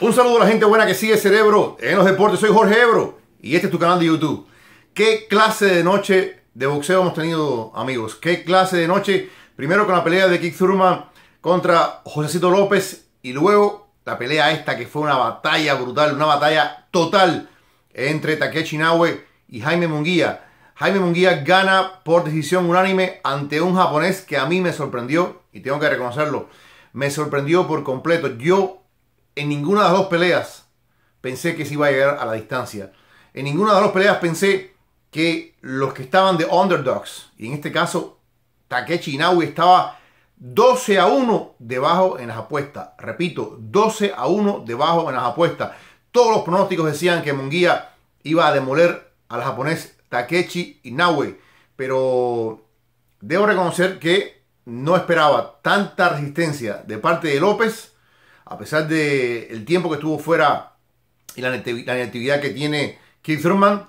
Un saludo a la gente buena que sigue Cerebro en los deportes. Soy Jorge Ebro y este es tu canal de YouTube. ¿Qué clase de noche de boxeo hemos tenido, amigos? ¿Qué clase de noche? Primero con la pelea de Kick Thurman contra Josecito López y luego la pelea esta que fue una batalla brutal, una batalla total entre Takeshi Naue y Jaime Munguía. Jaime Munguía gana por decisión unánime ante un japonés que a mí me sorprendió y tengo que reconocerlo. Me sorprendió por completo. Yo en ninguna de las dos peleas pensé que se iba a llegar a la distancia. En ninguna de las dos peleas pensé que los que estaban de underdogs, y en este caso Takechi Inaui estaba 12 a 1 debajo en las apuestas. Repito, 12 a 1 debajo en las apuestas. Todos los pronósticos decían que Munguía iba a demoler al japonés Takechi Inoue, pero debo reconocer que no esperaba tanta resistencia de parte de López a pesar del el tiempo que estuvo fuera y la negatividad que tiene Keith Thurman,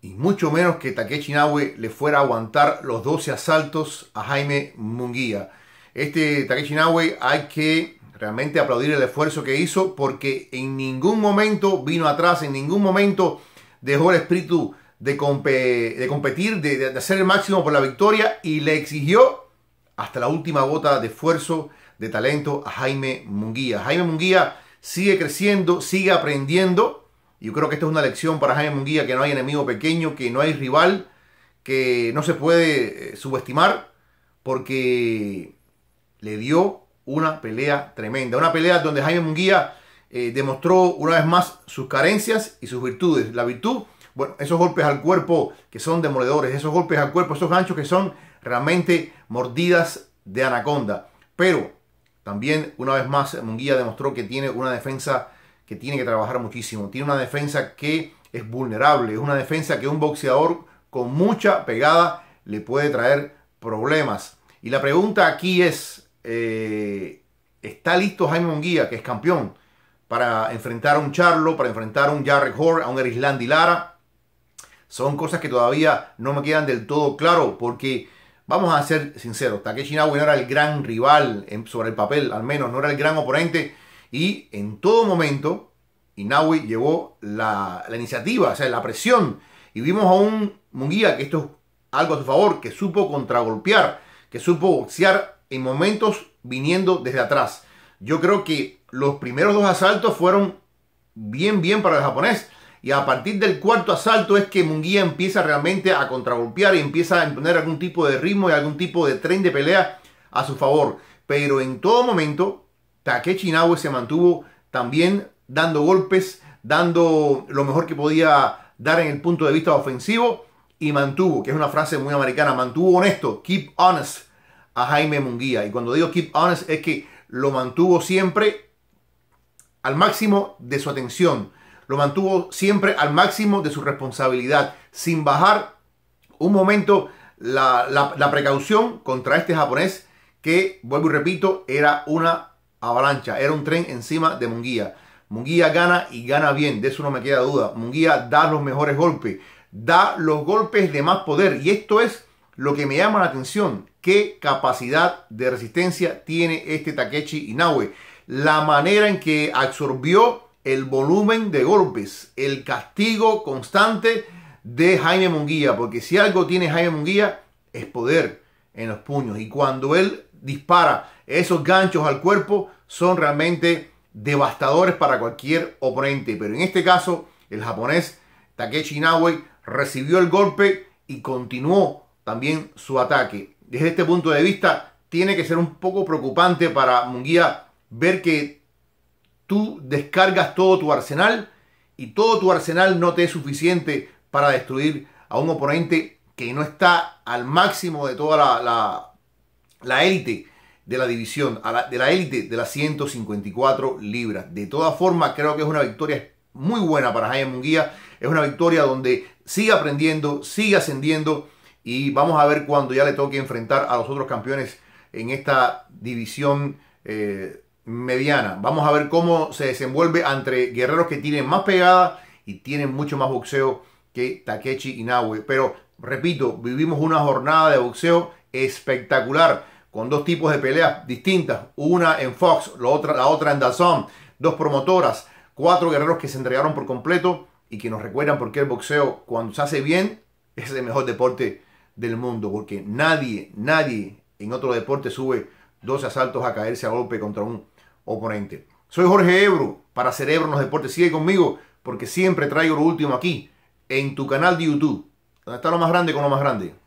y mucho menos que Takeshi Naue le fuera a aguantar los 12 asaltos a Jaime Munguía. Este Takeshi Naue hay que realmente aplaudir el esfuerzo que hizo porque en ningún momento vino atrás, en ningún momento dejó el espíritu de, competir, de, de hacer el máximo por la victoria y le exigió hasta la última gota de esfuerzo de talento a Jaime Munguía. Jaime Munguía sigue creciendo, sigue aprendiendo. Yo creo que esta es una lección para Jaime Munguía, que no hay enemigo pequeño, que no hay rival, que no se puede eh, subestimar, porque le dio una pelea tremenda. Una pelea donde Jaime Munguía eh, demostró una vez más sus carencias y sus virtudes. La virtud, bueno, esos golpes al cuerpo que son demoledores, esos golpes al cuerpo, esos ganchos que son realmente mordidas de anaconda. Pero también, una vez más, Munguía demostró que tiene una defensa que tiene que trabajar muchísimo. Tiene una defensa que es vulnerable. Es una defensa que un boxeador con mucha pegada le puede traer problemas. Y la pregunta aquí es, eh, ¿está listo Jaime Munguía, que es campeón, para enfrentar a un Charlo, para enfrentar a un Jarrett Hort, a un Erislandi Lara? Son cosas que todavía no me quedan del todo claro porque Vamos a ser sinceros, Takeshi Inoue no era el gran rival sobre el papel, al menos no era el gran oponente. Y en todo momento, Inoue llevó la, iniciativa, o sea, la presión. Y vimos a un Munguía, que esto es algo a su favor, que supo contragolpear, que supo boxear en momentos viniendo desde atrás. Yo creo que los primeros dos asaltos fueron bien, bien para el japonés. Y a partir del cuarto asalto es que Munguía empieza realmente a contragolpear y empieza a imponer algún tipo de ritmo y algún tipo de tren de pelea a su favor. Pero en todo momento, Takechi se mantuvo también dando golpes, dando lo mejor que podía dar en el punto de vista ofensivo y mantuvo, que es una frase muy americana, mantuvo honesto, keep honest a Jaime Munguía. Y cuando digo keep honest es que lo mantuvo siempre al máximo de su atención, lo mantuvo siempre al máximo de su responsabilidad, sin bajar un momento la, precaución contra este japonés que, vuelvo y repito, era una avalancha, era un tren encima de Munguía. Munguía gana y gana bien, de eso no me queda duda. Munguía da los mejores golpes, da los golpes de más poder y esto es lo que me llama la atención. ¿Qué capacidad de resistencia tiene este Takechi Inoue? La manera en que absorbió el volumen de golpes, el castigo constante de Jaime Munguía, porque si algo tiene Jaime Munguía es poder en los puños y cuando él dispara esos ganchos al cuerpo son realmente devastadores para cualquier oponente, pero en este caso el japonés Takeshi Inoue recibió el golpe y continuó también su ataque. Desde este punto de vista tiene que ser un poco preocupante para Munguía ver que tú descargas todo tu arsenal y todo tu arsenal no te es suficiente para destruir a un oponente que no está al máximo de toda la, la, élite de la división, de la élite de las 154 libras. De todas formas, creo que es una victoria muy buena para Jaime Munguía. Es una victoria donde sigue aprendiendo, sigue ascendiendo y vamos a ver cuando ya le toque enfrentar a los otros campeones en esta división. Eh, mediana. Vamos a ver cómo se desenvuelve entre guerreros que tienen más pegada y tienen mucho más boxeo que Takechi Inoue. Pero, repito, vivimos una jornada de boxeo espectacular, con dos tipos de peleas distintas, una en Fox, la otra, en DAZN, dos promotoras, cuatro guerreros que se entregaron por completo y que nos recuerdan por qué el boxeo, cuando se hace bien, es el mejor deporte del mundo, porque nadie, nadie en otro deporte sube 12 asaltos a caerse a golpe contra un oponente. Soy Jorge Ebro para Cerebro en los Deportes. Sigue conmigo porque siempre traigo lo último aquí en tu canal de YouTube, donde está lo más grande con lo más grande.